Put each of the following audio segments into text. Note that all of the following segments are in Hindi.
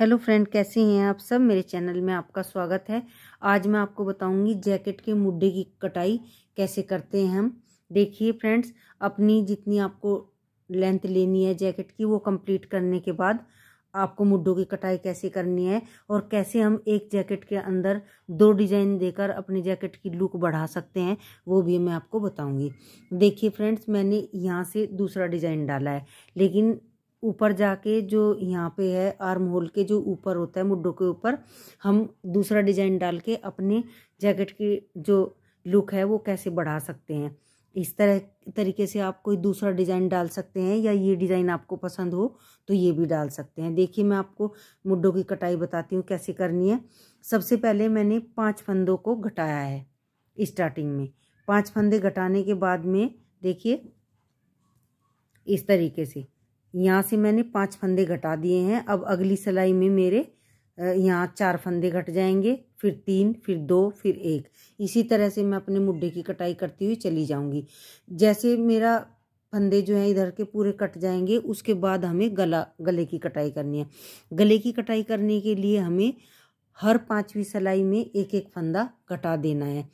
हेलो फ्रेंड कैसे हैं आप सब मेरे चैनल में आपका स्वागत है आज मैं आपको बताऊंगी जैकेट के मुड्डे की कटाई कैसे करते हैं हम देखिए फ्रेंड्स अपनी जितनी आपको लेंथ लेनी है जैकेट की वो कंप्लीट करने के बाद आपको मुड्डों की कटाई कैसे करनी है और कैसे हम एक जैकेट के अंदर दो डिज़ाइन देकर अपने जैकेट की लुक बढ़ा सकते हैं वो भी मैं आपको बताऊंगी देखिए फ्रेंड्स मैंने यहाँ से दूसरा डिज़ाइन डाला है लेकिन ऊपर जाके जो यहाँ पे है आर्म होल के जो ऊपर होता है मुड्डों के ऊपर हम दूसरा डिजाइन डाल के अपने जैकेट की जो लुक है वो कैसे बढ़ा सकते हैं इस तरह तरीके से आप कोई दूसरा डिज़ाइन डाल सकते हैं या ये डिज़ाइन आपको पसंद हो तो ये भी डाल सकते हैं देखिए मैं आपको मुड्डों की कटाई बताती हूँ कैसे करनी है सबसे पहले मैंने पाँच फंदों को घटाया है स्टार्टिंग में पाँच फंदे घटाने के बाद में देखिए इस तरीके से यहाँ से मैंने पाँच फंदे घटा दिए हैं अब अगली सिलाई में मेरे यहाँ चार फंदे घट जाएंगे फिर तीन फिर दो फिर एक इसी तरह से मैं अपने मुड्ढे की कटाई करती हुई चली जाऊँगी जैसे मेरा फंदे जो है इधर के पूरे कट जाएंगे उसके बाद हमें गला गले की कटाई करनी है गले की कटाई करने के लिए हमें हर पांचवी सिलाई में एक एक फंदा घटा देना है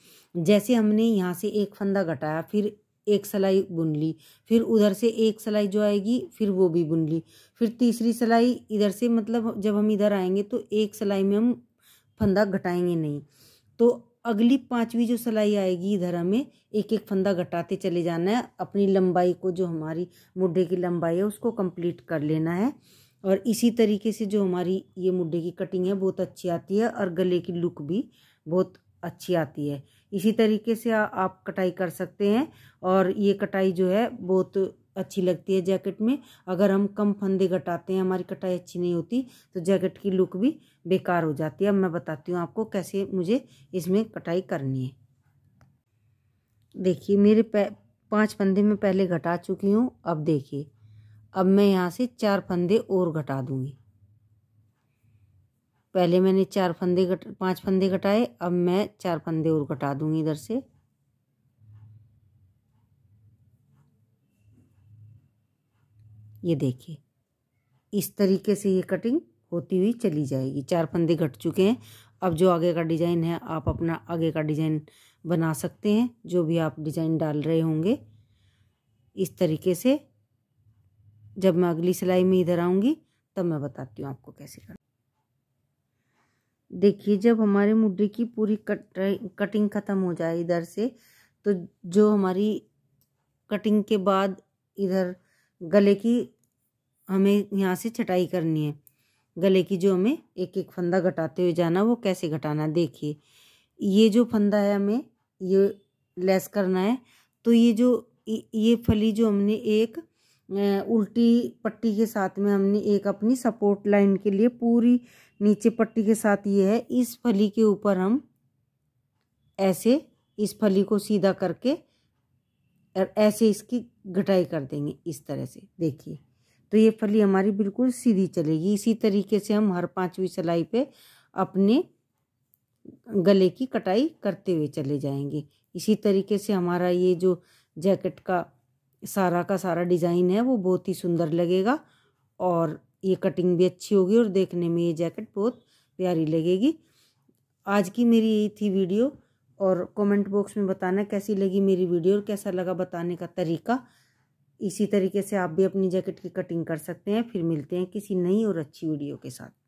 जैसे हमने यहाँ से एक फंदा घटाया फिर एक सलाई बुन ली फिर उधर से एक सलाई जो आएगी फिर वो भी बुन ली फिर तीसरी सलाई इधर से मतलब जब हम इधर आएंगे तो एक सलाई में हम फंदा घटाएंगे नहीं तो अगली पांचवी जो सलाई आएगी इधर हमें एक एक फंदा घटाते चले जाना है अपनी लंबाई को जो हमारी मुड्ढे की लंबाई है उसको कंप्लीट कर लेना है और इसी तरीके से जो हमारी ये मुड्ढे की कटिंग है बहुत अच्छी आती है और गले की लुक भी बहुत अच्छी आती है इसी तरीके से आ, आप कटाई कर सकते हैं और ये कटाई जो है बहुत अच्छी लगती है जैकेट में अगर हम कम फंदे घटाते हैं हमारी कटाई अच्छी नहीं होती तो जैकेट की लुक भी बेकार हो जाती है अब मैं बताती हूँ आपको कैसे मुझे इसमें कटाई करनी है देखिए मेरे पाँच फंदे मैं पहले घटा चुकी हूँ अब देखिए अब मैं यहाँ से चार फंदे और घटा दूँगी पहले मैंने चार फंदे कट पांच फंदे घटाए अब मैं चार फंदे और घटा दूंगी इधर से ये देखिए इस तरीके से ये कटिंग होती हुई चली जाएगी चार फंदे घट चुके हैं अब जो आगे का डिज़ाइन है आप अपना आगे का डिज़ाइन बना सकते हैं जो भी आप डिज़ाइन डाल रहे होंगे इस तरीके से जब मैं अगली सिलाई में इधर आऊँगी तब मैं बताती हूँ आपको कैसे करना देखिए जब हमारे मुड्ढे की पूरी कट कटिंग ख़त्म हो जाए इधर से तो जो हमारी कटिंग के बाद इधर गले की हमें यहाँ से छटाई करनी है गले की जो हमें एक एक फंदा घटाते हुए जाना वो कैसे घटाना देखिए ये जो फंदा है हमें ये लेस करना है तो ये जो ये फली जो हमने एक उल्टी पट्टी के साथ में हमने एक अपनी सपोर्ट लाइन के लिए पूरी नीचे पट्टी के साथ ये है इस फली के ऊपर हम ऐसे इस फली को सीधा करके और ऐसे इसकी घटाई कर देंगे इस तरह से देखिए तो ये फली हमारी बिल्कुल सीधी चलेगी इसी तरीके से हम हर पांचवी सिलाई पे अपने गले की कटाई करते हुए चले जाएंगे इसी तरीके से हमारा ये जो जैकेट का सारा का सारा डिज़ाइन है वो बहुत ही सुंदर लगेगा और ये कटिंग भी अच्छी होगी और देखने में ये जैकेट बहुत प्यारी लगेगी आज की मेरी यही थी वीडियो और कमेंट बॉक्स में बताना कैसी लगी मेरी वीडियो और कैसा लगा बताने का तरीका इसी तरीके से आप भी अपनी जैकेट की कटिंग कर सकते हैं फिर मिलते हैं किसी नई और अच्छी वीडियो के साथ